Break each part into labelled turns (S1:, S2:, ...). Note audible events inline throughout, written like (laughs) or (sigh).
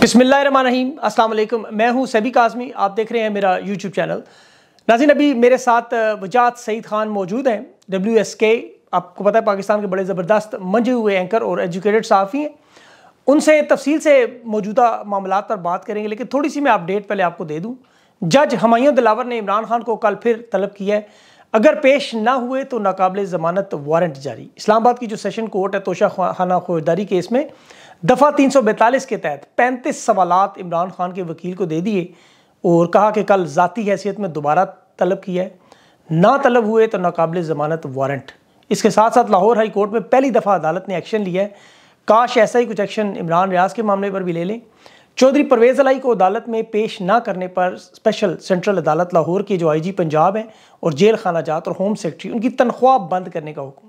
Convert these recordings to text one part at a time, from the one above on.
S1: बिसमीम अल्लाम मैं हूं सभी काजमी आप देख रहे हैं मेरा यूट्यूब चैनल नाजिन अभी मेरे साथ वजात सईद ख़ान मौजूद हैं डब्ल्यू एस के आपको पता है पाकिस्तान के बड़े ज़बरदस्त मंझे हुए एंकर और एजुकेटेड साफ़ी हैं उनसे तफसील से मौजूदा मामला पर बात करेंगे लेकिन थोड़ी सी मैं अपडेट पहले आपको दे दूँ जज हमायों दिलावर ने इमरान खान को कल फिर तलब किया है अगर पेश ना हुए तो नाकबले ज़मानत वारंट जारी इस्लामाबाद की जो सेशन कोर्ट है तोशा खाना खोजदारी केस में दफ़ा तीन सौ बैतालीस के तहत पैंतीस सवालत इमरान खान के वकील को दे दिए और कहा कि कल ज़ाती हैसियत में दोबारा तलब किया है ना तलब हुए तो नाकबले ज़मानत वारंट इसके साथ साथ लाहौर हाई कोर्ट में पहली दफ़ा अदालत ने एक्शन लिया है काश ऐसा ही कुछ एक्शन इमरान रियाज के मामले पर भी ले लें चौधरी परवेज़ अलाई को अदालत में पेश ना करने पर स्पेशल सेंट्रल अदालत लाहौर के जो आईजी पंजाब हैं और जेल खाना जात और होम सेक्रेटरी उनकी तनख्वाह बंद करने का हुक्म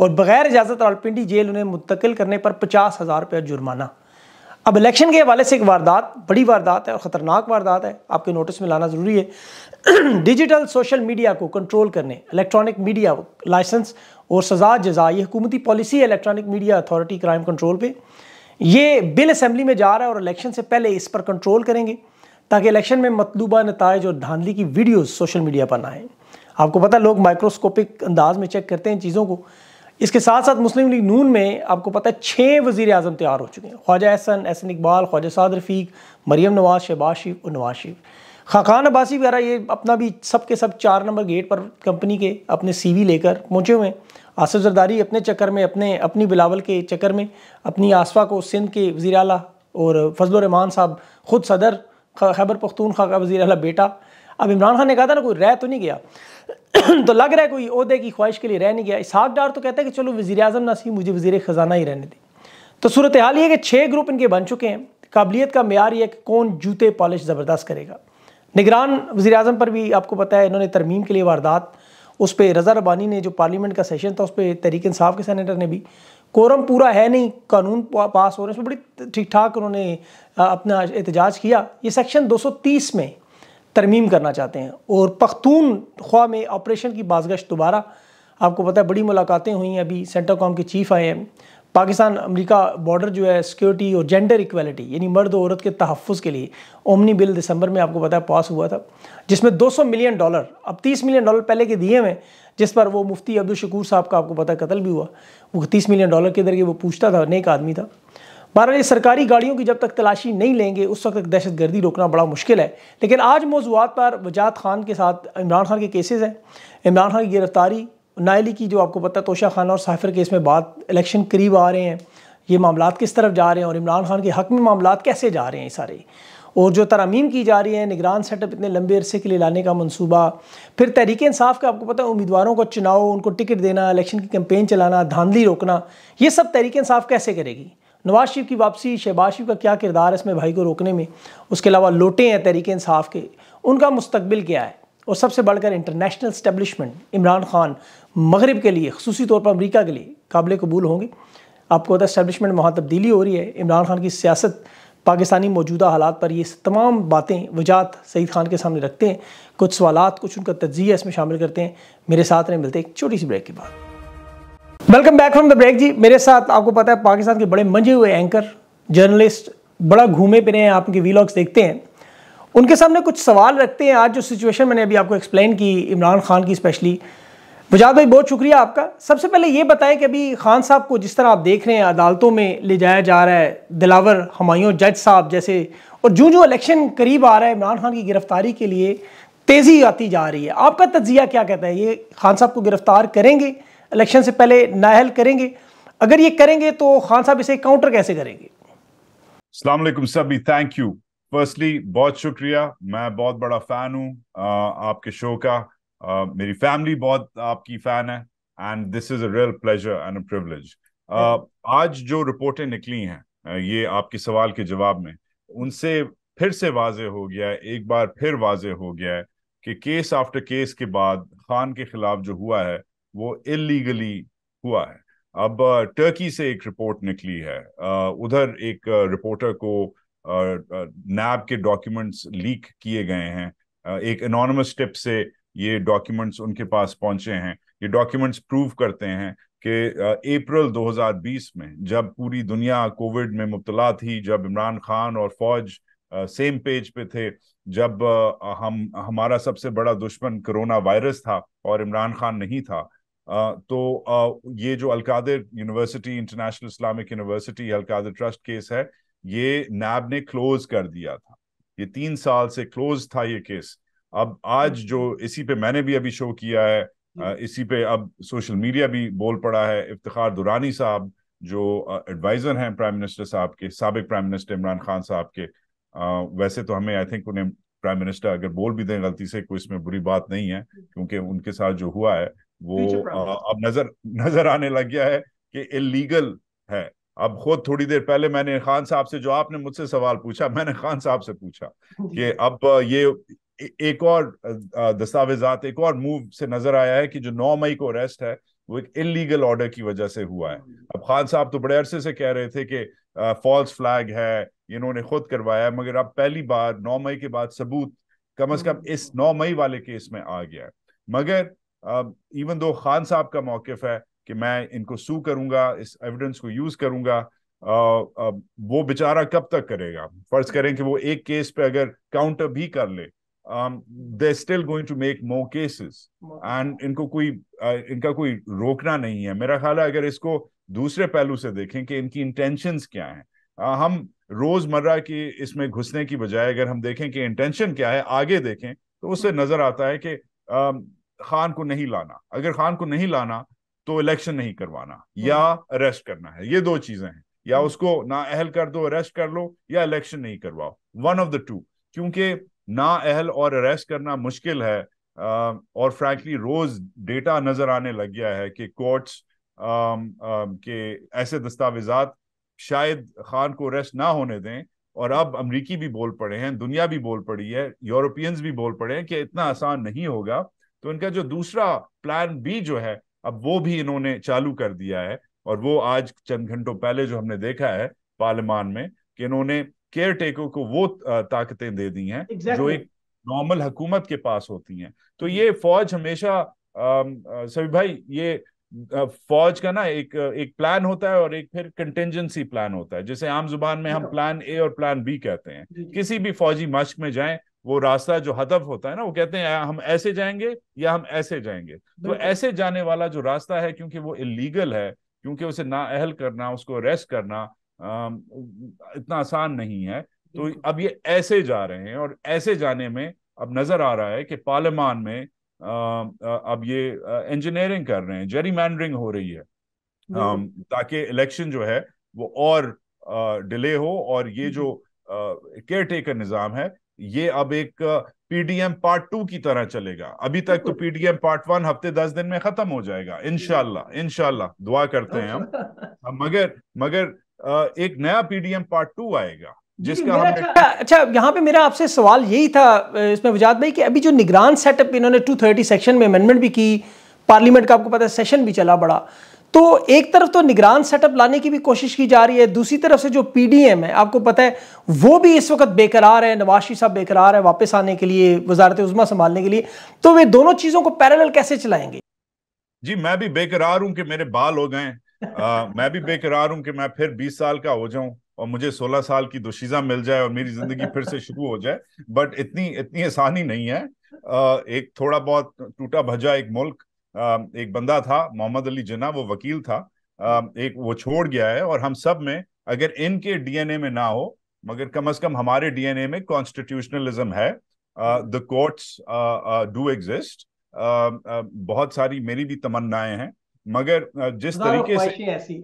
S1: और बगैर इजाज़त रावलपिंडी जेल उन्हें मुंतकिल करने पर पचास हज़ार रुपया जुर्माना अब इलेक्शन के हवाले से एक वारदात बड़ी वारदात है और ख़तरनाक वारदात है आपके नोटिस में लाना ज़रूरी है (clears throat) डिजिटल सोशल मीडिया को कंट्रोल करने इलेक्ट्रॉनिक मीडिया लाइसेंस और सजा जजा ये हुकूमती पॉलिसी है electronic media authority crime control पर ये बिल असम्बली में जा रहा है और इलेक्शन से पहले इस पर कंट्रोल करेंगे ताकि इलेक्शन में मतलूबा नतज और धांधली की वीडियोज़ सोशल मीडिया पर ना आए आपको पता लोग माइक्रोस्कोपिक अंदाज में चेक करते हैं चीज़ों को इसके साथ साथ मुस्लिम लीग नून में आपको पता है छः वजीर अजम तैयार हो चुके हैं ख्वाजा एहसन एहसन इकबाल ख्वाजा साद रफीक मरीम नवाज शहबाज शरीफ और नवाज शरीफ खाकान अब्बासी वगैरह ये अपना भी सब के सब चार नंबर गेट पर कंपनी के अपने सीवी लेकर पहुँचे हुए हैं आसिफ जरदारी अपने चक्कर में अपने अपनी बिलावल के चक्कर में अपनी आसवा को सिंध के वजी अला और फजलरहमान साहब खुद सदर खैबर खा का वजी अला बेटा अब इमरान खान ने कहा था ना कोई रह तो नहीं गया तो लग रहा है कोई अहदे की ख्वाहिश के लिए रह नहीं गया इसहाक डार तो कहता है कि चलो वजी अजम ना सी मुझे वजीर ख़जाना ही रहने दी तो सूरत हाल ये कि छः ग्रुप इनके बन चुके हैं काबिलियत का मैार ये कि कौन जूते पॉलिश ज़बरदस्त करेगा निगरान वजी अजम पर भी आपको पता है इन्होंने तरमीम के लिए वारदात उस पर रजा रबानी ने जो पार्लियामेंट का सेशन था उस पर तहरीक इंसाफ के सैनिटर ने भी कोरम पूरा है नहीं कानून पास हो रहे हैं उसमें बड़ी ठीक ठाक उन्होंने अपना एहतजाज किया ये सेक्शन दो सौ तीस में तरमीम करना चाहते हैं और पख्तून ख्वा में ऑपरेशन की बाजगश दोबारा आपको पता है बड़ी मुलाकातें हुई हैं अभी सेंटर कॉम के चीफ आए हैं पाकिस्तान अमेरिका बॉर्डर जो है सिक्योरिटी और जेंडर इक्वलिटी यानी मर्द और औरत के तहफ़ के लिए ओमनी बिल दिसंबर में आपको पता है पास हुआ था जिसमें 200 मिलियन डॉलर अब 30 मिलियन डॉलर पहले के दिए हुए जिस पर वो मुफ्ती अब्दुल शकूर साहब का आपको पता कत्ल भी हुआ वो तीस मिलियन डॉलर के दर के वो पूछता था नेक आदमी था बहरहाल सरकारी गाड़ियों की जब तक तलाशी नहीं लेंगे उस वक्त तक दहशत गर्दी रोकना बड़ा मुश्किल है लेकिन आज मौजूद पर वजात खान के साथ इमरान खान के केसेज़ हैं इमरान खान की गिरफ्तारी नायली की जो आपको पता है तोशा खान और साफिर केस में बात इलेक्शन करीब आ रहे हैं ये मामला किस तरफ जा रहे हैं और इमरान खान के हक में मामला कैसे जा रहे हैं सारे और जो तरामीम की जा रही है निगरान सेटअप इतने लंबे अरसे के लिए लाने का मनसूबा फिर तहरीक इंसाफ का आपको पता है उम्मीदवारों को चुनाव उनको टिकट देना इलेक्शन की कैंपेन चलाना धांधली रोकना ये सब तहरीक इंसाफ कैसे करेगी नवाज शरीफ की वापसी शहबाज शरीफ का क्या किरदार है इसमें भाई को रोकने में उसके अलावा लोटे हैं तहरीक इंसाफ के उनका मुस्तबिल क्या है और सबसे बढ़कर इंटरनेशनल स्टैब्लिशमेंट इमरान खान मगरब के लिए खसूसी तौर पर अमरीका के लिए काबिल कबूल होंगे आपको पता है स्टबलिशमेंट में वहाँ तब्दीली हो रही है इमरान खान की सियासत पाकिस्तानी मौजूदा हालात पर ये तमाम बातें वजात सईद खान के सामने रखते हैं कुछ सवाल कुछ उनका तजिया इसमें शामिल करते हैं मेरे साथ रहे मिलते हैं एक छोटी सी ब्रेक के बाद welcome back from the break जी मेरे साथ आपको पता है पाकिस्तान के बड़े मंजे हुए एंकर जर्नलिस्ट बड़ा घूमे फिरे हैं आपके वीलॉग्स देखते हैं उनके सामने कुछ सवाल रखते हैं आज जो सिचुएशन मैंने अभी आपको एक्सप्लेन की इमरान खान की स्पेशली वजाद भाई बहुत शुक्रिया आपका सबसे पहले ये बताएं कि अभी खान साहब को जिस तरह आप देख रहे हैं अदालतों में ले जाया जा रहा है दिलावर हमायों जज साहब जैसे और जो जो इलेक्शन करीब आ रहा है इमरान खान की गिरफ्तारी के लिए तेज़ी आती जा रही है आपका तजिया क्या कहता है ये खान साहब को गिरफ्तार करेंगे इलेक्शन से पहले नाहल करेंगे अगर ये करेंगे तो खान साहब इसे काउंटर कैसे करेंगे
S2: अलैक्म सभी थैंक यू फर्स्टली बहुत शुक्रिया मैं बहुत बड़ा फैन हूँ आपके शो का आ, मेरी फैमिली बहुत आपकी फैन है and this is a real pleasure and a privilege आज जो रिपोर्टें निकली हैं ये आपके सवाल के जवाब में उनसे फिर से वाजे हो गया है एक बार फिर वाजे हो गया है कि केस आफ्टर केस के बाद खान के खिलाफ जो हुआ है वो इलीगली हुआ है अब टर्की uh, से एक रिपोर्ट निकली है uh, उधर एक रिपोर्टर uh, को नैब के डॉक्यूमेंट्स लीक किए गए हैं एक अनोनमस स्टेप से ये डॉक्यूमेंट्स उनके पास पहुंचे हैं ये डॉक्यूमेंट्स प्रूव करते हैं कि अप्रैल 2020 में जब पूरी दुनिया कोविड में मुबतला थी जब इमरान खान और फौज सेम पेज पे थे जब हम हमारा सबसे बड़ा दुश्मन कोरोना वायरस था और इमरान खान नहीं था तो ये जो अलकादे university international Islamic university Al Qadir trust case है ये नैब ने क्लोज कर दिया था ये तीन साल से क्लोज था ये केस अब आज हम्म। जो इसी पे मैंने भी अभी शो किया है हम्म। इसी पे अब सोशल मीडिया भी बोल पड़ा है इफ्तार दुरानी साहब जो एडवाइजर हैं प्राइम मिनिस्टर साहब के सबक प्राइम मिनिस्टर इमरान खान साहब के वैसे तो हमें आई थिंक उन्हें प्राइम मिनिस्टर अगर बोल भी दें गलती से कोई इसमें बुरी बात नहीं है हम्म। क्योंकि उनके साथ जो हुआ है वो आ, अब नजर नजर आने लग गया है कि इलीगल है अब खुद थोड़ी देर पहले मैंने खान साहब से जो आपने मुझसे सवाल पूछा मैंने खान साहब से पूछा (laughs) कि अब ये एक और दस्तावेजात एक और मूव से नजर आया है कि जो नौ मई को अरेस्ट है वो एक इलीगल ऑर्डर की वजह से हुआ है हाँ। अब खान साहब तो बड़े अरसे से कह रहे थे कि फॉल्स फ्लैग है इन्होंने खुद करवाया मगर अब पहली बार नौ मई के बाद सबूत कम अज कम हाँ। इस नौ मई वाले केस में आ गया है मगर इवन दो खान साहब का मौकफ है कि मैं इनको सू करूंगा इस एविडेंस को यूज करूंगा आ, आ, वो बेचारा कब तक करेगा फर्ज करें कि वो एक केस पे अगर काउंटर भी कर ले they still going to make more cases and इनको कोई आ, इनका कोई रोकना नहीं है मेरा ख्याल है अगर इसको दूसरे पहलू से देखें कि इनकी इंटेंशन क्या आ, हम रोजमर्रा की इसमें घुसने की बजाय अगर हम देखें कि इंटेंशन क्या है आगे देखें तो उससे नजर आता है कि खान को नहीं लाना अगर खान को नहीं लाना तो इलेक्शन नहीं करवाना हम्म। या अरेस्ट करना है ये दो चीजें हैं या हम्म। उसको ना अहल कर दो अरेस्ट कर लो या इलेक्शन नहीं करवाओ वन ऑफ द टू क्योंकि ना अहल और अरेस्ट करना मुश्किल है और फ्रैंकली रोज डेटा नजर आने लग गया है कि कोर्ट्स के ऐसे दस्तावेजात शायद खान को अरेस्ट ना होने दें और अब अमरीकी भी बोल पड़े हैं दुनिया भी बोल पड़ी है यूरोपियंस भी बोल पड़े हैं कि इतना आसान नहीं होगा तो इनका जो दूसरा प्लान बी जो है अब वो भी इन्होंने चालू कर दिया है और वो आज चंद घंटों पहले जो हमने देखा है पार्लियमान में कि इन्होंने केयर टेकर को वो ताकतें दे दी हैं exactly. जो एक नॉर्मल हुकूमत के पास होती हैं तो ये फौज हमेशा सभी भाई ये फौज का ना एक एक प्लान होता है और एक फिर कंटेंजेंसी प्लान होता है जैसे आम जुबान में हम प्लान ए और प्लान बी कहते हैं किसी भी फौजी मश्क में जाएं वो रास्ता जो हदफ होता है ना वो कहते हैं हम ऐसे जाएंगे या हम ऐसे जाएंगे तो ऐसे जाने वाला जो रास्ता है क्योंकि वो इलीगल है क्योंकि उसे नाअहल करना उसको अरेस्ट करना इतना आसान नहीं है तो अब ये ऐसे जा रहे हैं और ऐसे जाने में अब नजर आ रहा है कि पार्लियामान में अब ये इंजीनियरिंग कर रहे हैं जेरी मैंडरिंग हो रही है ताकि इलेक्शन जो है वो और डिले हो और ये जो केयर हम्म। टेकर निज़ाम है ये अब एक पीडीएम पार्ट टू की तरह चलेगा अभी तक तो पीडीएम पार्ट वन हफ्ते दस दिन में खत्म हो जाएगा इनशाला इनशाला दुआ करते हैं हम अच्छा। मगर मगर एक नया पीडीएम पार्ट टू
S1: आएगा जिसका अच्छा, अच्छा यहाँ पे मेरा आपसे सवाल यही था इसमें वजात भाई कि अभी जो निगरान सेटअप इन्होंने थर्टी सेक्शन में अमेंडमेंट भी की पार्लियामेंट का आपको पता है सेशन भी चला बड़ा तो एक तरफ तो निगरान सेटअप लाने की भी कोशिश की जा रही है दूसरी तरफ से जो पीडीएम है आपको पता है वो भी इस वक्त बेकरार है नवाशी साहब बेकरार है वापस आने के लिए वजारत उजमा संभालने के लिए तो वे दोनों चीज़ों को पैरल कैसे चलाएंगे
S2: जी मैं भी बेकरार हूं कि मेरे बाल हो गए (laughs) मैं भी बेकरार हूं कि मैं फिर बीस साल का हो जाऊं और मुझे 16 साल की दोशीजा मिल जाए और मेरी जिंदगी फिर से शुरू हो जाए बट इतनी इतनी आसानी नहीं है एक थोड़ा बहुत टूटा भजा एक मुल्क एक बंदा था मोहम्मद अली जिना वो वकील था एक वो छोड़ गया है और हम सब में अगर इनके डीएनए में ना हो मगर कम अज कम हमारे डीएनए में कॉन्स्टिट्यूशनलिज्म है द कोर्ट्स डू एग्जिस्ट बहुत सारी मेरी भी तमन्नाएं हैं मगर जिस तरीके से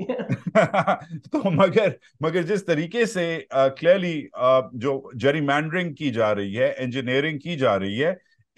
S2: (laughs) तो मगर मगर जिस तरीके से क्लियरली जो जेरी मैंडरिंग की जा रही है इंजीनियरिंग की जा रही है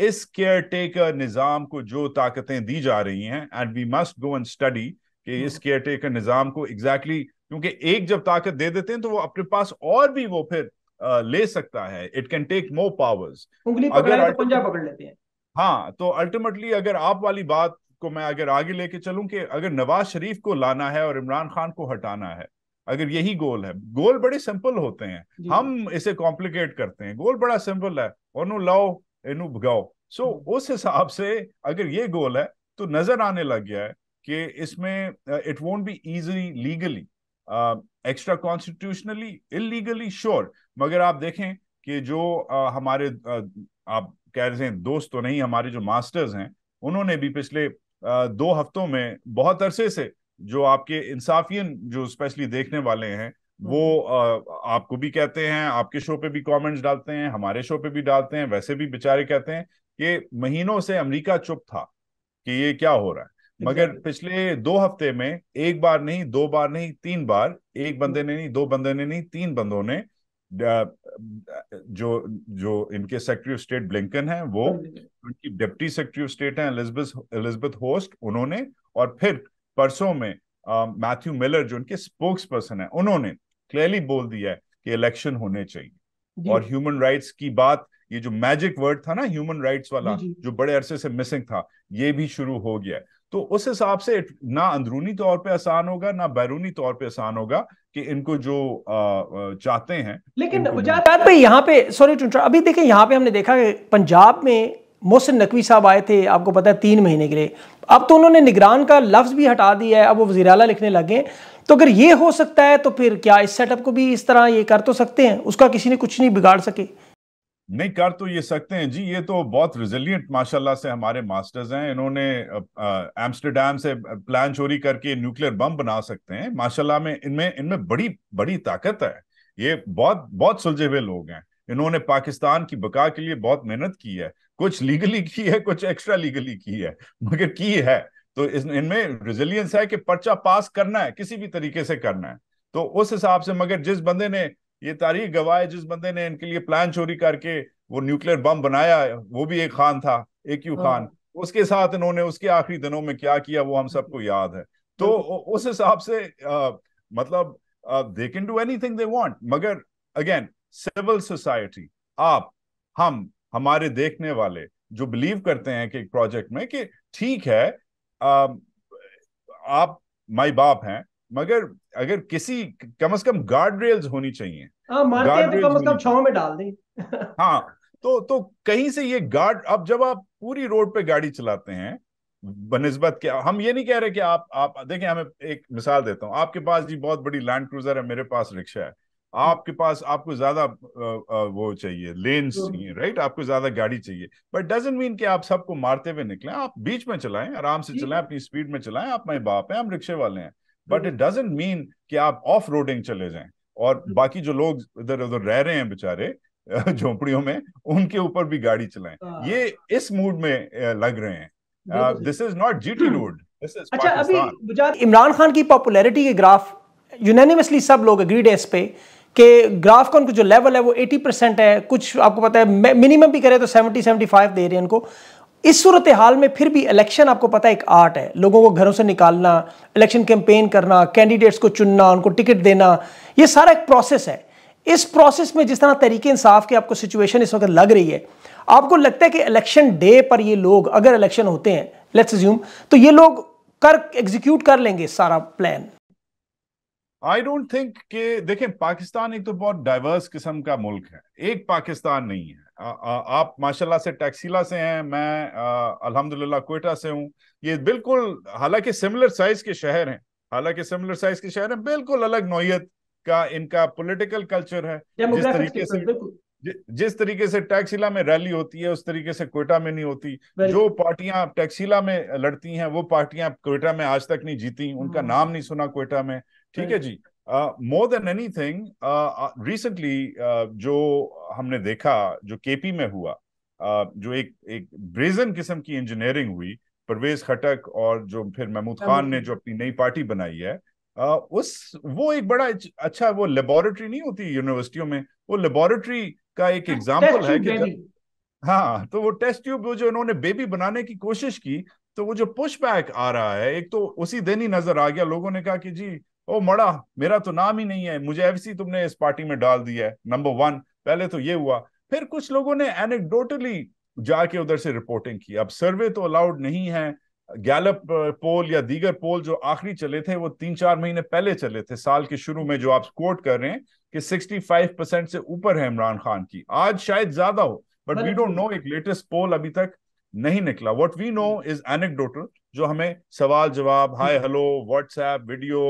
S2: इस केयर टेकर निज़ाम को जो ताकतें दी जा रही हैं and we must go and study कि इस केयर हम्म। टेकर निज़ाम को एग्जैक्टली exactly, क्योंकि एक जब ताकत दे देते हैं तो वो अपने पास और भी वो फिर आ, ले सकता है it can take more powers अगर तो पंजा पकड़ लेते हैं हाँ तो अल्टीमेटली अगर आप वाली बात को मैं अगर आगे लेके चलूं कि अगर नवाज शरीफ को लाना है और इमरान खान को हटाना है अगर यही गोल है गोल बड़े सिंपल होते हैं हम इसे कॉम्प्लिकेट करते हैं गोल बड़ा सिंपल है और लाओ इनू भगाओ सो so, हम्म। उस हिसाब से अगर ये गोल है तो नजर आने लग गया है कि इसमें it won't be easy legally extra constitutionally illegally sure मगर आप देखें कि जो uh, हमारे uh, आप कह रहे हैं दोस्त तो नहीं हमारे जो मास्टर्स हैं उन्होंने भी पिछले uh, दो हफ्तों में बहुत अरसे से जो आपके इंसाफियन जो स्पेशली देखने वाले हैं वो आ, हम्म। आपको भी कहते हैं आपके शो पे भी कमेंट्स डालते हैं हमारे शो पे भी डालते हैं वैसे भी बेचारे कहते हैं कि महीनों से अमेरिका चुप था कि ये क्या हो रहा है मगर पिछले दो हफ्ते में एक बार नहीं दो बार नहीं तीन बार एक हम्म। बंदे ने नहीं दो बंदे ने नहीं तीन बंदों ने जो जो इनके सेक्रेटरी ऑफ स्टेट ब्लिंकन है वो हाँ उनकी डिप्टी सेक्रेटरी ऑफ स्टेट है एलिजबेथ एलिजबेथ होस्ट उन्होंने और फिर परसों में मैथ्यू मिलर जो उनके स्पोक्स पर्सन है उन्होंने क्लियरली बोल दिया है कि इलेक्शन होने चाहिए और ह्यूमन राइट्स की बात ये जो मैजिक वर्ड था ना ह्यूमन राइट्स वाला जो बड़े अरसे से मिसिंग था ये भी शुरू हो गया है तो उस हिसाब से ना अंदरूनी तौर पे आसान होगा ना बैरूनी तौर पे आसान होगा कि इनको जो आ, चाहते
S1: हैं लेकिन पे यहाँ पे सॉरी अभी देखें यहाँ पे हमने देखा कि पंजाब में मोहसिन नकवी साहब आए थे आपको पता है तीन महीने के लिए अब तो उन्होंने निगरान का लफ्ज़ भी हटा दिया है अब वो वजीर लिखने लगे तो अगर ये हो सकता है तो फिर क्या इस सेटअप को भी इस तरह ये कर तो सकते हैं उसका किसी ने कुछ नहीं बिगाड़ सके
S2: नहीं कर तो ये सकते हैं जी ये तो बहुत रिजिलियंट माशाल्लाह से हमारे मास्टर्स हैं इन्होंने एम्स्टरडेम से प्लान चोरी करके न्यूक्लियर बम बना सकते हैं माशाल्लाह में इनमें इनमें बड़ी बड़ी ताकत है ये बहुत बहुत सुलझे हुए लोग हैं इन्होंने पाकिस्तान की बका के लिए बहुत मेहनत की है कुछ लीगली की है कुछ एक्स्ट्रा लीगली की है मगर की है तो इनमें रिजिलियंस है कि पर्चा पास करना है किसी भी तरीके से करना है तो उस हिसाब से मगर जिस बंदे ने ये तारीख गवाए जिस बंदे ने इनके लिए प्लान चोरी करके वो न्यूक्लियर बम बनाया वो भी एक खान था ए क्यू हाँ। खान उसके साथ इन्होंने उसके आखिरी दिनों में क्या किया वो हम सबको याद है तो हाँ। उस हिसाब से आ, मतलब they can do thing they want मगर अगेन सिविल सोसाइटी आप हम हमारे देखने वाले जो बिलीव करते हैं कि एक प्रोजेक्ट में कि ठीक है आ, आप माई बाप हैं मगर अगर किसी कम से कम गार्ड रेल्स होनी चाहिए हाँ, तो कम कम में डाल दें (laughs) हाँ तो तो कहीं से ये गार्ड अब जब आप पूरी रोड पे गाड़ी चलाते हैं बनस्बत के हम ये नहीं कह रहे कि आप आप देखें हमें एक मिसाल देता हूँ आपके पास जी बहुत बड़ी लैंड क्रूजर है मेरे पास रिक्शा है आपके पास आपको ज्यादा वो चाहिए लेन हाँ। चाहिए राइट आपको ज्यादा गाड़ी चाहिए बट डजेंट मीन कि आप सबको मारते हुए निकले आप बीच में चलाएं आराम से चलाएं अपनी स्पीड में चलाएं आप मेरे बाप हैं हम रिक्शे वाले हैं बट इट डजेंट मीन कि आप ऑफ रोडिंग चले जाएं और बाकी जो लोग इधर उधर रह रहे हैं बेचारे झोपड़ियों में उनके ऊपर भी गाड़ी चलाएं हाँ। ये इस मूड में लग रहे हैं this is not G T road अच्छा अभी
S1: इमरान खान की पॉपुलैरिटी के ग्राफ यूनानिमसली सब लोग अग्रीड है इस पे कि ग्राफ का उनको जो लेवल है वो 80 परसेंट है कुछ आपको पता है मिनिमम भी करें तो 70 75 दे रहे हैं इनको इस सूरत हाल में फिर भी इलेक्शन आपको पता है एक आर्ट है लोगों को घरों से निकालना इलेक्शन कैंपेन करना कैंडिडेट्स को चुनना उनको टिकट देना ये सारा एक प्रोसेस है इस प्रोसेस में जिस तरह तरीके इंसाफ के आपको सिचुएशन इस वक्त लग रही है आपको लगता है कि इलेक्शन डे पर ये लोग अगर इलेक्शन होते हैं लेट्स ज्यूम तो ये लोग कर एग्जीक्यूट कर लेंगे सारा प्लान
S2: आई डोंट थिंक के देखें पाकिस्तान एक तो बहुत डाइवर्स किस्म का मुल्क है एक पाकिस्तान नहीं है आ, आ, आप माशाल्लाह से टैक्सीला से हैं मैं अल्हम्दुलिल्लाह कोयटा से हूं ये बिल्कुल हालांकि सिमिलर साइज के शहर हैं हालांकि सिमिलर साइज के शहर हैं बिल्कुल अलग नोयत का इनका पॉलिटिकल कल्चर है जिस तरीके से जिस तरीके से टैक्सिला में रैली होती है उस तरीके से कोयटा में नहीं होती जो पार्टियां टैक्सिला में लड़ती हैं वो पार्टियां कोयटा में आज तक नहीं जीती उनका हाँ। नाम नहीं सुना कोयटा में ठीक है जी more than anything recently जो हमने देखा जो केपी में हुआ uh, जो एक एक ब्रेजन किस्म की इंजीनियरिंग हुई परवेज खटक और जो फिर महमूद खान ने जो अपनी नई पार्टी बनाई है उस वो एक बड़ा अच्छा वो लेबोरेटरी नहीं होती यूनिवर्सिटियों में वो लेबोरेटरी का एक एग्जाम्पल हाँ, है कि हाँ तो वो टेस्ट ट्यूब जो इन्होंने बेबी बनाने की कोशिश की तो वो जो पुशबैक आ रहा है एक तो उसी दिन ही नजर आ गया लोगों ने कहा कि जी ओ मड़ा मेरा तो नाम ही नहीं है मुझे एफसी तुमने इस पार्टी में डाल दिया है नंबर वन पहले तो ये हुआ फिर कुछ लोगों ने एनेक्डोटली जाके उधर से रिपोर्टिंग की अब सर्वे तो अलाउड नहीं है गैलप पोल या दीगर पोल जो आखिरी चले थे वो तीन चार महीने पहले चले थे साल के शुरू में जो आप कोट कर रहे हैं कि 65 परसेंट से ऊपर है इमरान खान की आज शायद ज्यादा हो बट वी डोंट नो एक लेटेस्ट पोल अभी तक नहीं निकला what we know is anecdotal जो हमें सवाल जवाब हाय हेलो व्हाट्सएप वीडियो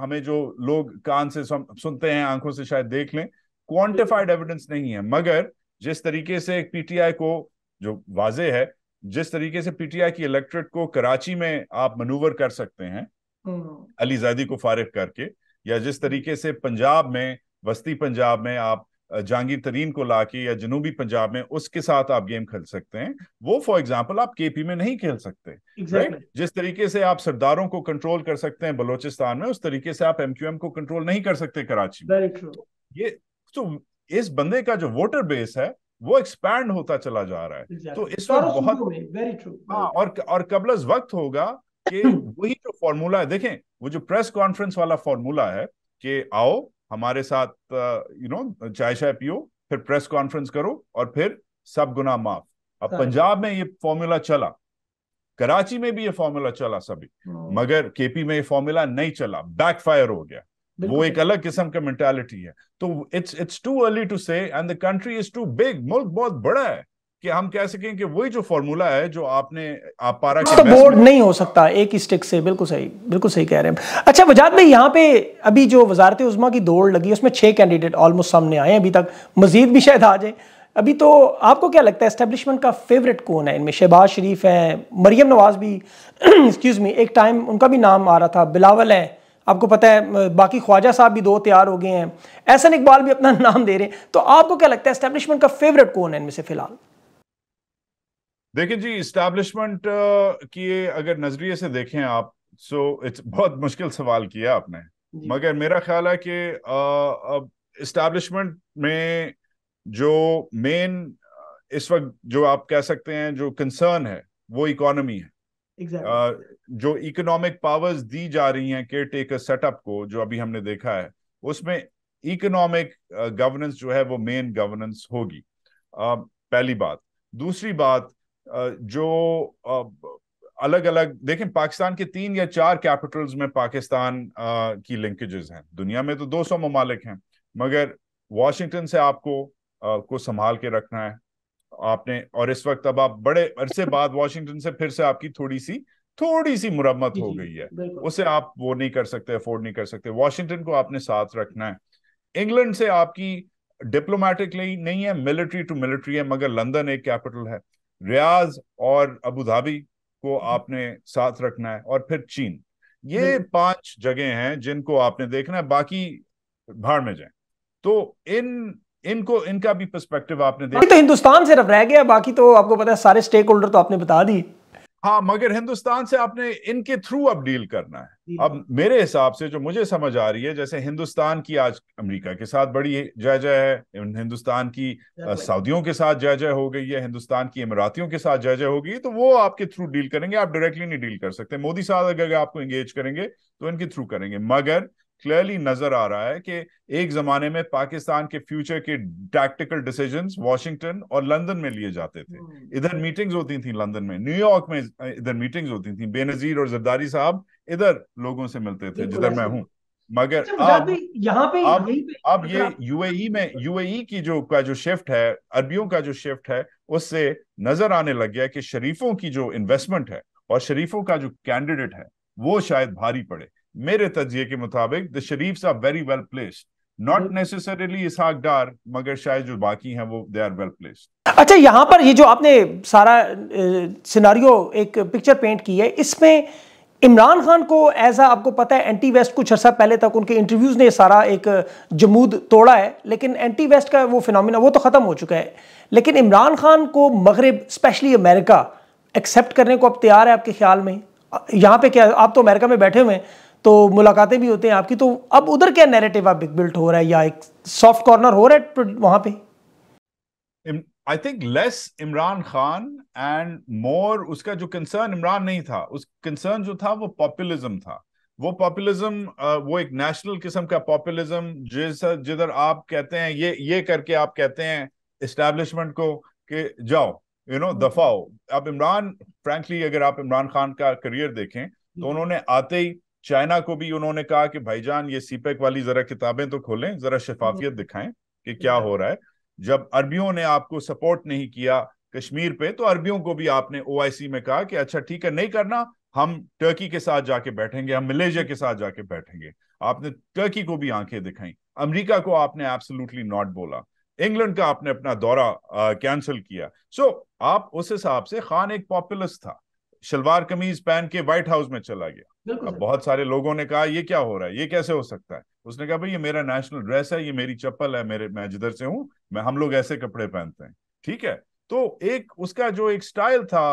S2: हमें जो लोग कान से सुनते हैं आंखों से शायद देख लें क्वांटिफाइड एविडेंस नहीं है मगर जिस तरीके से पीटीआई को जो वाजे है जिस तरीके से पीटीआई की इलेक्ट्रेट को कराची में आप मनूवर कर सकते हैं हम्म। अलीजादी को फारिग करके या जिस तरीके से पंजाब में वस्ती पंजाब में आप जहांगीर तरीन को लाके या जनूबी पंजाब में उसके साथ आप गेम खेल सकते हैं वो फॉर एग्जाम्पल आप केपी में नहीं खेल सकते exactly. Right right? जिस तरीके से आप सरदारों को कंट्रोल कर सकते हैं बलोचिस्तान में उस तरीके से आप एमक्यूएम को कंट्रोल नहीं कर सकते कराची में ये तो इस बंदे का जो वोटर बेस है वो एक्सपैंड होता चला जा रहा है तो exactly. तो इस वक्त बहुत वेरी ट्रू हाँ और और कबलस वक्त होगा कि hmm. वही जो फॉर्मूला है देखें वो जो प्रेस कॉन्फ्रेंस वाला फॉर्मूला है कि आओ हमारे साथ यू नो चाय चाय पियो फिर प्रेस कॉन्फ्रेंस करो और फिर सब गुना माफ अब पंजाब में ये फॉर्मूला चला कराची में भी ये फॉर्मूला चला सभी hmm. मगर केपी में ये फॉर्मूला नहीं चला बैकफायर हो गया वो एक अलग किस्म का मेंटालिटी है तो it's it's too early to say and the country is too big मुल्क बहुत बड़ा है कि हम कह सकें कि वही जो फॉर्मूला है जो आपने आप पारा तो बोर्ड नहीं
S1: हो सकता एक ही स्टिक से बिल्कुल सही बिल्कुल सही कह रहे हैं अच्छा वजाद भाई यहाँ पे अभी जो वजारत उजमा की दौड़ लगी उसमें छह कैंडिडेट ऑलमोस्ट सामने आए हैं अभी तक मजीद भी शायद आ जाए अभी तो आपको क्या लगता है एस्टेब्लिशमेंट का फेवरेट कौन है इनमें शहबाज शरीफ है मरियम नवाज भी एक्सक्यूज़ (clears throat) मी एक टाइम उनका भी नाम आ रहा था बिलावल है आपको पता है बाकी ख्वाजा साहब भी दो तैयार हो गए हैं एहसन इकबाल भी अपना नाम दे रहे हैं तो आपको क्या लगता है एस्टेब्लिशमेंट का फेवरेट कौन है इनमें से फिलहाल
S2: देखिए जी इस्टेब्लिशमेंट की अगर नजरिए से देखें आप सो इट्स बहुत मुश्किल सवाल किया आपने मगर मेरा ख्याल है कि अब इस्टेब्लिशमेंट में जो मेन इस वक्त जो आप कह सकते हैं जो कंसर्न है वो इकोनॉमी है exactly. जो इकोनॉमिक पावर्स दी जा रही हैं केयर टेकर सेटअप को जो अभी हमने देखा है उसमें इकोनॉमिक गवर्नेंस uh, जो है वो मेन गवर्नेंस होगी uh, पहली बात दूसरी बात uh, जो अलग अलग देखें पाकिस्तान के तीन या चार कैपिटल्स में पाकिस्तान की लिंकेजेस हैं दुनिया में तो 200 सौ ममालिक हैं मगर वाशिंगटन से आपको को संभाल के रखना है आपने और इस वक्त अब आप बड़े अरसे बाद वाशिंगटन से फिर से आपकी थोड़ी सी थोड़ी सी मुरम्मत हो गई है उसे आप वो नहीं कर सकते अफोर्ड नहीं कर सकते वॉशिंगटन को आपने साथ रखना है इंग्लैंड से आपकी डिप्लोमेटिकली नहीं है मिलिट्री टू मिलिट्री है मगर लंदन एक कैपिटल है रियाज और अबू धाबी को आपने साथ रखना है और फिर चीन ये पांच जगह हैं जिनको आपने देखना है बाकी भाड़ में जाए तो इन इनको इनका भी पर्सपेक्टिव आपने देखा तो
S1: हिंदुस्तान सिर्फ रह गया बाकी तो आपको पता है सारे स्टेक होल्डर तो आपने बता दिए
S2: हाँ मगर हिंदुस्तान से आपने इनके थ्रू अब डील करना है अब मेरे हिसाब से जो मुझे समझ आ रही है जैसे हिंदुस्तान की आज अमेरिका के साथ बड़ी जय जय है हिंदुस्तान की सऊदियों के साथ जय जय हो गई है हिंदुस्तान की इमरातियों के साथ जय जय हो गई तो वो आपके थ्रू डील करेंगे आप डायरेक्टली नहीं डील कर सकते मोदी साहब अगर आपको एंगेज करेंगे तो इनके थ्रू करेंगे मगर क्लियरली नजर आ रहा है कि एक जमाने में पाकिस्तान के फ्यूचर के टैक्टिकल डिसीजन वॉशिंगटन और लंदन में लिए जाते थे इधर मीटिंग्स होती थी लंदन में न्यूयॉर्क में इधर मीटिंग्स होती थी बेनजीर और जरदारी साहब इधर लोगों से मिलते थे जिधर मैं हूँ मगर अब यहाँ पे अब, अब ये यूएई में यूएई की जो का जो शिफ्ट है अरबियों का जो शिफ्ट है उससे नजर आने लग गया कि शरीफों की जो इन्वेस्टमेंट है और शरीफों का जो कैंडिडेट है वो शायद भारी पड़े मेरे तजिए के मुताबिक the Sharif are very well placed not necessarily Dar मगर शायद जो बाकी हैं वो दे आर वेल प्लेस्ड
S1: अच्छा यहाँ पर ये जो आपने सारा सिनारियो एक पिक्चर पेंट की है इसमें इमरान खान को एज आ आपको पता है एंटी वेस्ट कुछ अर्सा पहले तक उनके इंटरव्यूज़ ने सारा एक जमूद तोड़ा है लेकिन एंटी वेस्ट का वो फिनमिना वो तो ख़त्म हो चुका है लेकिन इमरान खान को मगरब स्पेशली अमेरिका एक्सेप्ट करने को अब तैयार है आपके ख्याल में यहाँ पे क्या आप तो अमेरिका में बैठे हुए हैं तो मुलाकातें भी होते हैं आपकी तो अब उधर क्या नैरेटिव आप बिल्ट हो रहा है या एक सॉफ्ट कॉर्नर हो रहा है तो वहां पे
S2: I think less Imran Khan and more उसका जो कंसर्न इमरान नहीं था उस कंसर्न जो था वो पॉपुलिज्म था वो पॉपुलिज्म वो एक नेशनल किस्म का पॉपुलिज्म जिस जिधर आप कहते हैं ये ये करके आप कहते हैं इस्टेब्लिशमेंट को कि जाओ यू नो दफाओ अब इमरान फ्रेंकली अगर आप इमरान खान का करियर देखें तो हम्म। उन्होंने आते ही चाइना को भी उन्होंने कहा कि भाईजान ये सीपेक e वाली जरा किताबें तो खोलें जरा शफाफियत दिखाएं कि क्या हो रहा है जब अरबियों ने आपको सपोर्ट नहीं किया कश्मीर पे तो अरबियों को भी आपने ओ में कहा कि अच्छा ठीक है नहीं करना हम टर्की के साथ जाके बैठेंगे हम मलेशिया के साथ जाके बैठेंगे आपने टर्की को भी आंखें दिखाई अमेरिका को आपने एब्सोल्युटली नॉट बोला इंग्लैंड का आपने अपना दौरा कैंसिल किया सो so, आप उस हिसाब से खान एक पॉपुलस था शलवार कमीज पहन के व्हाइट हाउस में चला गया अब बहुत सारे लोगों ने कहा ये क्या हो रहा है ये कैसे हो सकता है उसने कहा भाई ये मेरा नेशनल ड्रेस है ये मेरी चप्पल है मेरे मैं जिधर से हूं मैं हम लोग ऐसे कपड़े पहनते हैं ठीक है तो एक उसका जो एक स्टाइल था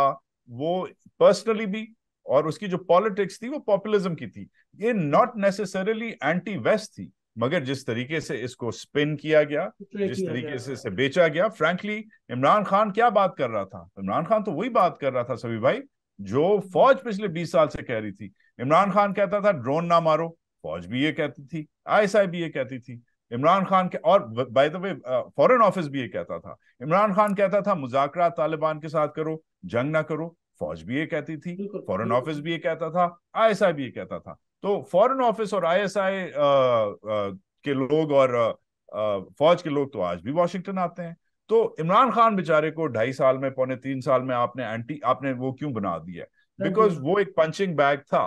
S2: वो पर्सनली भी और उसकी जो पॉलिटिक्स थी वो पॉपुलिज्म की थी ये नॉट नेसेसरली एंटी वेस्ट थी मगर जिस तरीके से इसको स्पिन किया गया जिस तरीके से इसे बेचा गया फ्रेंकली इमरान खान क्या बात कर रहा था इमरान खान तो वही बात कर रहा था सभी भाई जो फौज पिछले 20 साल से कह रही थी इमरान खान कहता था ड्रोन ना मारो फौज भी ये कहती थी आईएसआई भी ये कहती थी इमरान खान के और by the way foreign office भी ये कहता था इमरान खान कहता था मुजाकर तालिबान के साथ करो जंग ना करो फौज भी ये कहती थी फॉरेन ऑफिस भी ये कहता था आईएसआई भी ये कहता था तो फॉरेन ऑफिस और आईएसआई के लोग और फौज के लोग तो आज भी वॉशिंगटन आते हैं तो इमरान खान बेचारे को ढाई साल में पौने तीन साल में आपने एंटी आपने वो क्यों बना दिया बिकॉज वो एक पंचिंग बैग था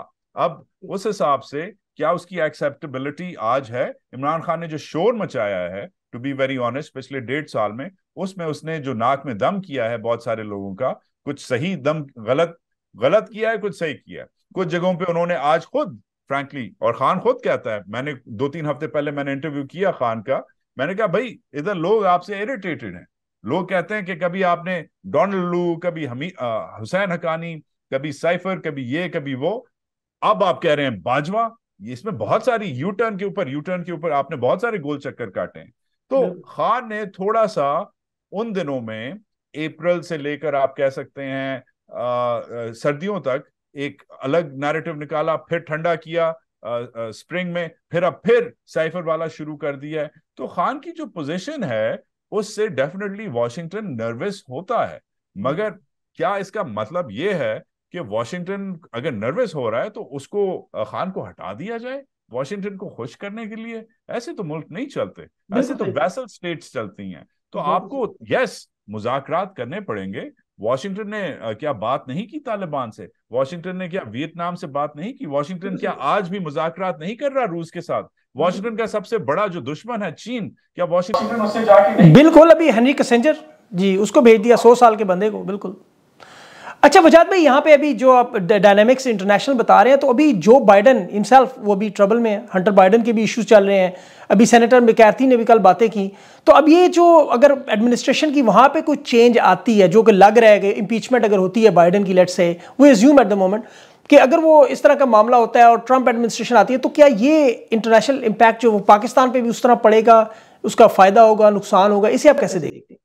S2: अब उस हिसाब से क्या उसकी एक्सेप्टेबिलिटी आज है इमरान खान ने जो शोर मचाया है टू बी वेरी ऑनेस्ट पिछले डेढ़ साल में उसमें उसने जो नाक में दम किया है बहुत सारे लोगों का कुछ सही दम गलत गलत किया है कुछ सही किया है कुछ जगहों पे उन्होंने आज खुद फ्रैंकली और खान खुद कहता है मैंने दो तीन हफ्ते पहले मैंने इंटरव्यू किया खान का मैंने कहा भाई इधर लोग आपसे इरिटेटेड हैं लोग कहते हैं कि कभी आपने डोनाल्ड लू कभी हमी हुसैन हकानी कभी साइफर कभी ये कभी वो अब आप कह रहे हैं बाजवा इसमें बहुत सारी यू टर्न के ऊपर यू टर्न के ऊपर आपने बहुत सारे गोल चक्कर काटे हैं तो खान ने थोड़ा सा उन दिनों में अप्रैल से लेकर आप कह सकते हैं आ, सर्दियों तक एक अलग नैरेटिव निकाला फिर ठंडा किया आ, आ, स्प्रिंग में फिर अब फिर साइफर वाला शुरू कर दिया है तो खान की जो पोजीशन है उससे डेफिनेटली वॉशिंगटन नर्वस होता है हम्म। मगर क्या इसका मतलब ये है कि वॉशिंगटन अगर नर्वस हो रहा है तो उसको खान को हटा दिया जाए वॉशिंगटन को खुश करने के लिए ऐसे तो मुल्क नहीं चलते ऐसे तो वैसल स्टेट्स चलती हैं तो आपको यस मुजाकरात करने पड़ेंगे वॉशिंगटन ने क्या बात नहीं की तालिबान से वॉशिंगटन ने क्या वियतनाम से बात नहीं की वॉशिंगटन क्या आज भी मुजाकर नहीं कर रहा रूस के साथ वॉशिंगटन का सबसे बड़ा जो दुश्मन है चीन क्या वॉशिंगटन उससे जाके
S1: बिल्कुल अभी हेनरी कसेंजर जी उसको भेज दिया सौ साल के बंदे को बिल्कुल अच्छा वजाद भाई यहाँ पे अभी जो आप डायनामिक्स इंटरनेशनल बता रहे हैं तो अभी जो बाइडन इनसेल्फ वो भी ट्रबल में है हंटर बाइडन के भी इश्यूज चल रहे हैं अभी सेनेटर मिकैर्थी ने भी कल बातें की तो अब ये जो अगर एडमिनिस्ट्रेशन की वहाँ पे कोई चेंज आती है जो कि लग रहा है कि इम्पीचमेंट अगर होती है बाइडन की लेट से वो एज्यूम एट द मोमेंट कि अगर वो इस तरह का मामला होता है और ट्रंप एडमिनिस्ट्रेशन आती है तो क्या ये इंटरनेशनल इम्पैक्ट जो वो पाकिस्तान पर भी उस तरह पड़ेगा उसका फ़ायदा होगा नुकसान होगा इसे आप कैसे देखते हैं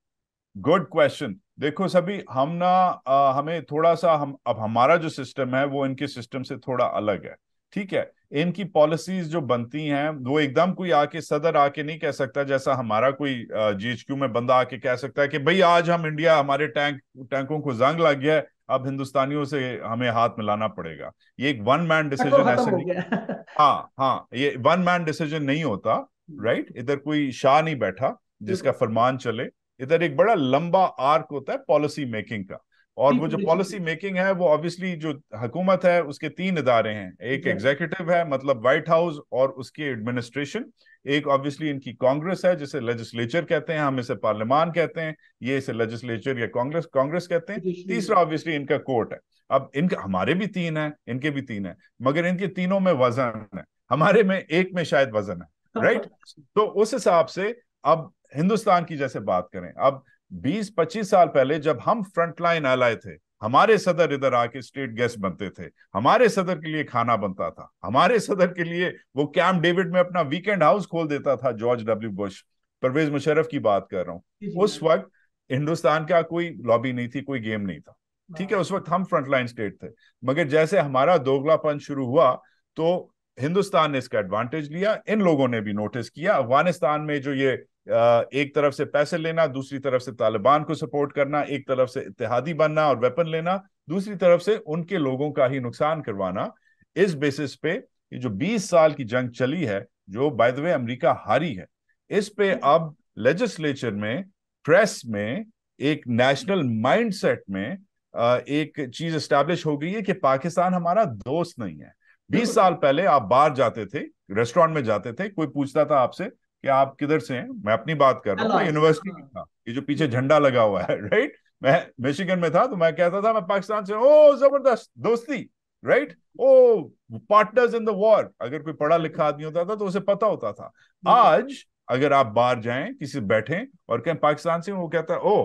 S2: गुड क्वेश्चन देखो सभी हम ना आ, हमें थोड़ा सा हम अब हमारा जो सिस्टम है वो इनके सिस्टम से थोड़ा अलग है ठीक है इनकी पॉलिसीज जो बनती हैं वो एकदम कोई आके सदर आके नहीं कह सकता जैसा हमारा कोई जीएचक्यू में बंदा आके कह सकता है कि भाई आज हम इंडिया हमारे टैंक टैंकों को जंग लग गया है अब हिंदुस्तानियों से हमें हाथ मिलाना पड़ेगा ये एक वन मैन डिसीजन ऐसे नहीं हाँ हाँ ये वन मैन डिसीजन नहीं होता राइट हम्म। इधर कोई शाह नहीं बैठा जिसका फरमान चले इधर एक बड़ा लंबा आर्क होता है पॉलिसी मेकिंग का और वो जो पॉलिसी मेकिंग है वो ऑब्वियसली जो हुकूमत है उसके तीन इदारे हैं एक एग्जीक्यूटिव है मतलब व्हाइट हाउस और उसकी एडमिनिस्ट्रेशन एक ऑब्वियसली इनकी कांग्रेस है जिसे लेजिस्लेचर कहते हैं हम इसे पार्लियमान कहते हैं ये इसे लेजिस्लेचर या कांग्रेस कांग्रेस कहते हैं तीसरा ऑब्वियसली इनका कोर्ट है अब इनका हमारे भी तीन है इनके भी तीन है मगर इनके तीनों में वजन है हमारे में एक में शायद वजन है राइट हाँ, हाँ। तो उस हिसाब से अब हिंदुस्तान की जैसे बात करें अब 20-25 साल पहले जब हम फ्रंटलाइन आलाए थे हमारे सदर इधर आके स्टेट गेस्ट बनते थे हमारे सदर के लिए खाना बनता था हमारे सदर के लिए वो कैम्प डेविड में अपना वीकेंड हाउस खोल देता था George W Bush Pervez Musharraf की बात कर रहा हूँ उस वक्त हिंदुस्तान का कोई लॉबी नहीं थी कोई गेम नहीं था ठीक है हाँ। उस वक्त हम फ्रंटलाइन स्टेट थे मगर जैसे हमारा दोगलापन शुरू हुआ तो हिंदुस्तान ने इसका एडवांटेज लिया इन लोगों ने भी नोटिस किया अफगानिस्तान में जो ये एक तरफ से पैसे लेना दूसरी तरफ से तालिबान को सपोर्ट करना एक तरफ से इतिहादी बनना और वेपन लेना दूसरी तरफ से उनके लोगों का ही नुकसान करवाना इस बेसिस पे ये जो 20 साल की जंग चली है जो बाय द वे अमेरिका हारी है इस पे अब लेजिस्लेचर में प्रेस में एक नेशनल माइंडसेट में एक चीज स्टैब्लिश हो गई है कि पाकिस्तान हमारा दोस्त नहीं है बीस साल पहले आप बाहर जाते थे रेस्टोरेंट में जाते थे कोई पूछता था आपसे कि आप किधर से हैं मैं अपनी बात कर रहा हूँ यूनिवर्सिटी में था ये जो पीछे झंडा लगा हुआ है राइट (laughs) मैं मिशिगन में था तो मैं कहता था मैं पाकिस्तान से ओ जबरदस्त दोस्ती right oh partners in the war अगर कोई पढ़ा लिखा आदमी होता था तो उसे पता होता था हम्म। आज अगर आप बाहर जाए किसी बैठे और कहें पाकिस्तान से वो कहता है ओ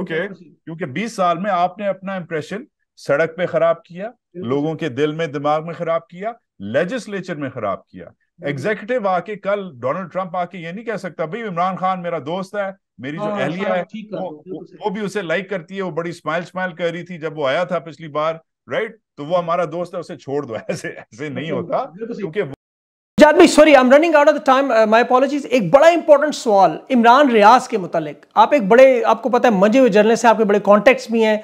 S2: ओके क्योंकि 20 साल में आपने अपना इंप्रेशन सड़क पे खराब किया लोगों के दिल में दिमाग में खराब किया लेजिस्लेचर में खराब किया एग्जीक्यूटिव hmm. आके कल डोनाल्ड ट्रंप आके ये नहीं कह सकता भाई इमरान खान मेरा दोस्त है मेरी जो एहलिया हाँ, हाँ, है वो, वो, वो भी उसे लाइक करती है वो बड़ी स्माइल स्माइल कर रही थी जब वो आया था पिछली बार राइट तो वो हमारा दोस्त है उसे छोड़ दो (laughs) ऐसे ऐसे नहीं होता क्योंकि
S1: sorry I am running out of the time my apologies एक बड़ा इंपॉर्टेंट सवाल इमरान रियाज के मुतालिक आप एक बड़े आपको पता है मजे हुए जर्नलिस्ट हैं आपके बड़े कॉन्टेक्ट भी हैं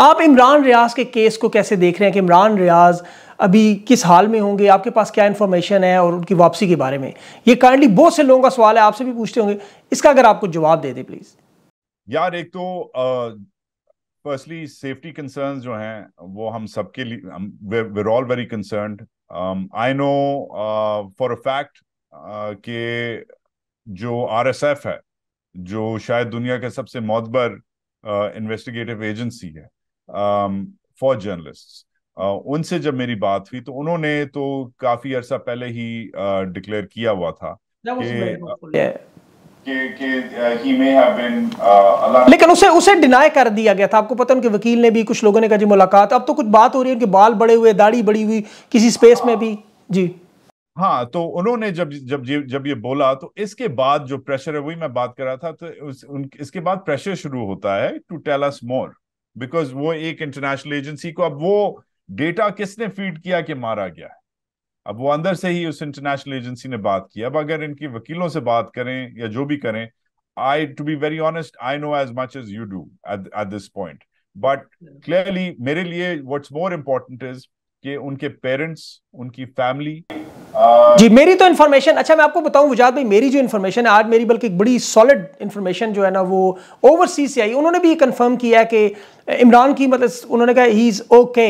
S1: आप इमरान रियाज के केस को कैसे देख रहे हैं कि इमरान रियाज अभी किस हाल में होंगे आपके पास क्या इन्फॉर्मेशन है और उनकी वापसी के बारे में ये काइंडली बहुत से लोगों का सवाल है आपसे भी पूछते होंगे इसका अगर आपको जवाब दे दे प्लीज
S2: यार एक तो पर्सनली सेफ्टी कंसर्न जो हैं वो हम सबके लिए all very concern I know for a fact के जो आरएसएफ है जो शायद दुनिया के सबसे मौतबर इन्वेस्टिगेटिव एजेंसी है फॉर um, जर्नलिस्ट्स उनसे जब मेरी बात हुई तो उन्होंने तो काफी अरसा पहले ही डिक्लेयर किया हुआ था लेकिन
S1: उसे उसे डिनाई कर दिया गया था आपको पता उनके वकील ने भी कुछ लोगों ने कहा जी मुलाकात अब तो कुछ बात हो रही है उनके बाल बड़े हुए दाढ़ी बड़ी हुई किसी स्पेस में भी हाँ। जी
S2: हाँ तो उन्होंने जब जब जब ये बोला तो इसके बाद जो प्रेशर है वही मैं बात कर रहा था तो उस, उन, इसके बाद प्रेशर शुरू होता है to tell us more because वो एक इंटरनेशनल एजेंसी को अब वो डेटा किसने फीड किया कि मारा गया है अब वो अंदर से ही उस इंटरनेशनल एजेंसी ने बात की अब अगर इनकी वकीलों से बात करें या जो भी करें I to be very honest I know as much as you do at this point but clearly मेरे लिए व्हाट्स मोर इम्पोर्टेंट इज कि उनके पेरेंट्स उनकी फैमिली
S1: जी मेरी तो इन्फॉर्मेशन अच्छा मैं आपको बताऊं वजाद भाई मेरी जो इन्फॉर्मेशन है आज मेरी बल्कि एक बड़ी सॉलिड इन्फॉर्मेशन जो है ना वो ओवरसीज से आई उन्होंने भी ये कंफर्म किया कि इमरान की मतलब उन्होंने कहा he is okay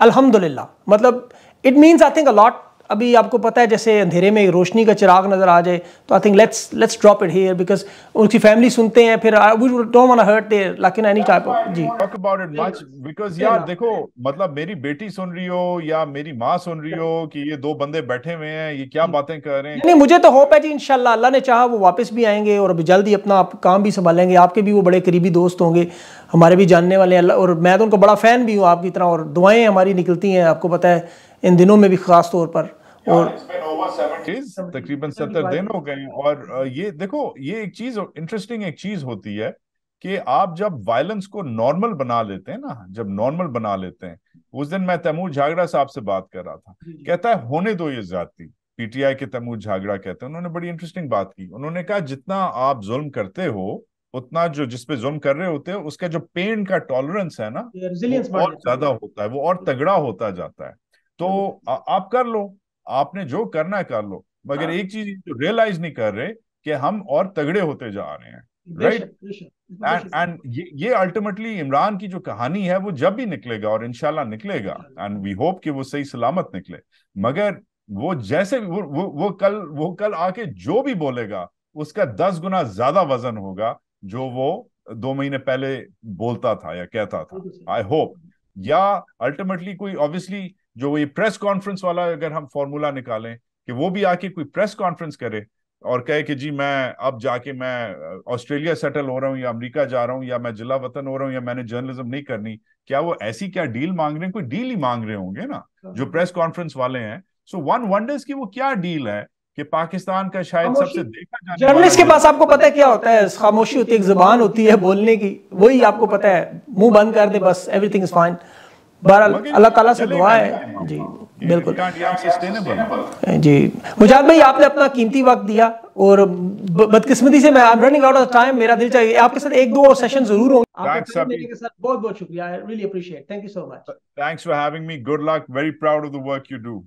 S1: Alhamdulillah. Matlab, it means I think a lot अभी आपको पता है जैसे अंधेरे में रोशनी का चिराग नज़र आ जाए तो I think let's let's drop it here because उनकी फैमिली सुनते हैं फिर we don't want hurt there in any type of जी
S2: talk about it much because यार देखो मतलब मेरी बेटी सुन रही हो या मेरी मां सुन रही हो कि ये दो बंदे बैठे हुए हैं ये क्या बातें कर रहे हैं नहीं मुझे
S1: तो होप है जी इंशाल्लाह अल्लाह ने चाहा वो वापस भी आएंगे और अभी जल्द ही अपना आप काम भी संभालेंगे आपके भी वो बड़े करीबी दोस्त होंगे हमारे भी जानने वाले हैं और मैं तो उनका बड़ा फ़ैन भी हूँ आपकी तरह और दुआएं हमारी निकलती हैं आपको पता है इन दिनों में भी ख़ास तौर पर और
S2: तकरीबन सत्तर दिन हो गए और ये देखो ये एक चीज इंटरेस्टिंग एक चीज होती है कि आप जब वायलेंस को नॉर्मल बना लेते हैं ना जब नॉर्मल बना लेते हैं उस दिन मैं तैमूर झागड़ा साहब से बात कर रहा था कहता है होने दो ये जाति पीटीआई के तैमूर झागड़ा कहते हैं उन्होंने बड़ी इंटरेस्टिंग बात की उन्होंने कहा जितना आप जुल्म करते हो उतना जो जिसपे जुल्म कर रहे होते हैं उसका जो पेन का टॉलरेंस है ना और ज्यादा होता है वो और तगड़ा होता जाता है तो आप कर लो आपने जो करना है कर लो मगर हाँ। एक चीज तो रियलाइज नहीं कर रहे कि हम और तगड़े होते जा रहे हैं राइट एंड एंड ये अल्टीमेटली इमरान की जो कहानी है वो जब भी निकलेगा और इनशाला निकलेगा एंड वी होप कि वो सही सलामत निकले मगर वो जैसे वो, वो वो कल वो कल आके जो भी बोलेगा उसका दस गुना ज्यादा वजन होगा जो वो दो महीने पहले बोलता था या कहता था आई होप या अल्टीमेटली कोई ऑब्वियसली जो ये प्रेस कॉन्फ्रेंस वाला अगर हम फॉर्मूला निकालें कि वो भी आके कोई प्रेस कॉन्फ्रेंस करे और कहे कि जी मैं अब जाके मैं ऑस्ट्रेलिया सेटल हो रहा हूँ या अमेरिका जा रहा हूँ या मैं जिला वतन हो रहा हूँ या मैंने जर्नलिज्म नहीं करनी क्या वो ऐसी क्या डील मांग रहे हैं कोई डील ही मांग रहे होंगे ना हाँ। जो प्रेस कॉन्फ्रेंस वाले हैं सो वन
S1: वंडर्स की वो क्या डील है कि
S2: पाकिस्तान का शायद सबसे देखा जाने जर्नलिस्ट के पास आपको पता है
S1: क्या होता है खामोशी होती है एक जुबान होती है बोलने की वही आपको पता है मुंह बंद कर दे बस एवरीथिंग इज फाइन बहरहाल अल्लाह ताला से दुआ है जी बिल्कुल जी मुजाद भाई आपने अपना कीमती वक्त दिया और बदकिस्मती से मैं I am running out of time मेरा दिल चाहिए आपके साथ एक दो और सेशन जरूर होंगे आपके साथ मेरे के साथ बहुत बहुत शुक्रिया I
S2: really appreciate thank you so much thanks for having me good luck very proud of the work you do